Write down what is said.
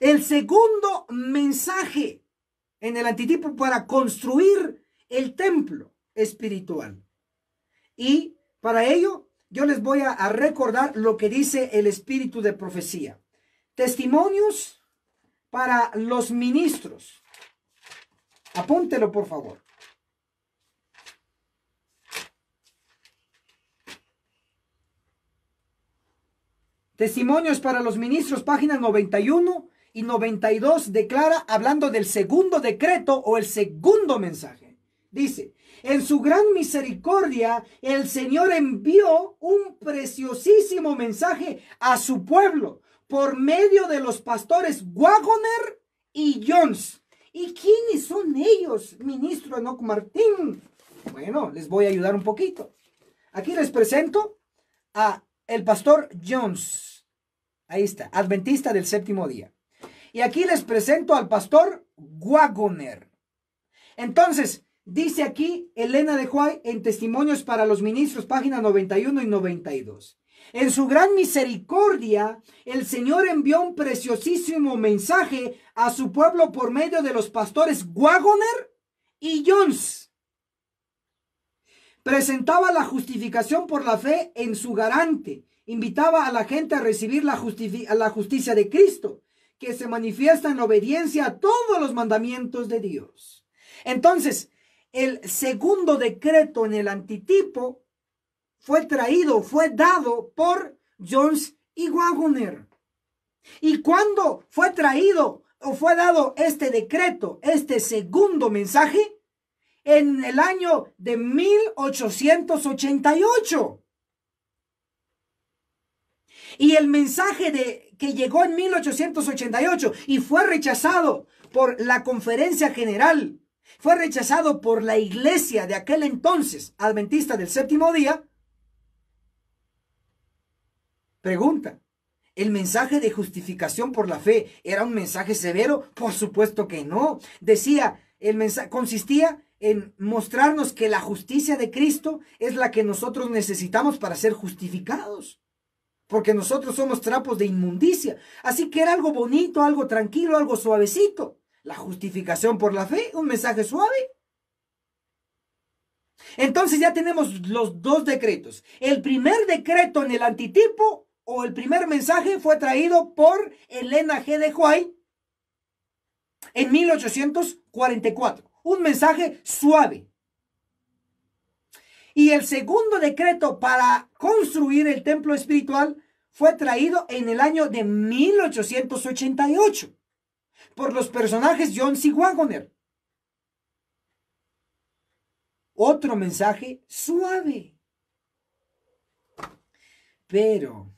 El segundo mensaje en el antitipo para construir el templo espiritual. Y para ello yo les voy a, recordar lo que dice el espíritu de profecía. Testimonios para los ministros. Apúntelo, por favor. Testimonios para los ministros, página 91 y 92 declara hablando del segundo decreto o el segundo mensaje. Dice, en su gran misericordia, el Señor envió un preciosísimo mensaje a su pueblo por medio de los pastores Wagoner y Jones. ¿Y quiénes son ellos, ministro Enoch Martín? Bueno, les voy a ayudar un poquito. Aquí les presento a el pastor Jones. Ahí está, adventista del séptimo día. Y aquí les presento al pastor Wagoner. Entonces, dice aquí Elena de Juárez en Testimonios para los Ministros, páginas 91 y 92. En su gran misericordia, el Señor envió un preciosísimo mensaje a su pueblo por medio de los pastores Wagoner y Jones. Presentaba la justificación por la fe en su garante. Invitaba a la gente a recibir la, la justicia de Cristo que se manifiesta en obediencia a todos los mandamientos de Dios. Entonces, el segundo decreto en el antitipo fue traído, fue dado por Jones y Wagner. ¿Y cuándo fue traído o fue dado este decreto, este segundo mensaje? En el año de 1888. Y el mensaje de, que llegó en 1888 y fue rechazado por la Conferencia General, fue rechazado por la iglesia de aquel entonces, adventista del séptimo día. Pregunta, ¿El mensaje de justificación por la fe era un mensaje severo? Por supuesto que no. Decía, el mensaje consistía en mostrarnos que la justicia de Cristo es la que nosotros necesitamos para ser justificados porque nosotros somos trapos de inmundicia. Así que era algo bonito, algo tranquilo, algo suavecito. La justificación por la fe, un mensaje suave. Entonces ya tenemos los dos decretos. El primer decreto en el antitipo o el primer mensaje fue traído por Elena G. de Huay en 1844. Un mensaje suave, y el segundo decreto para construir el templo espiritual fue traído en el año de 1888 por los personajes John C. Wagoner. Otro mensaje suave. Pero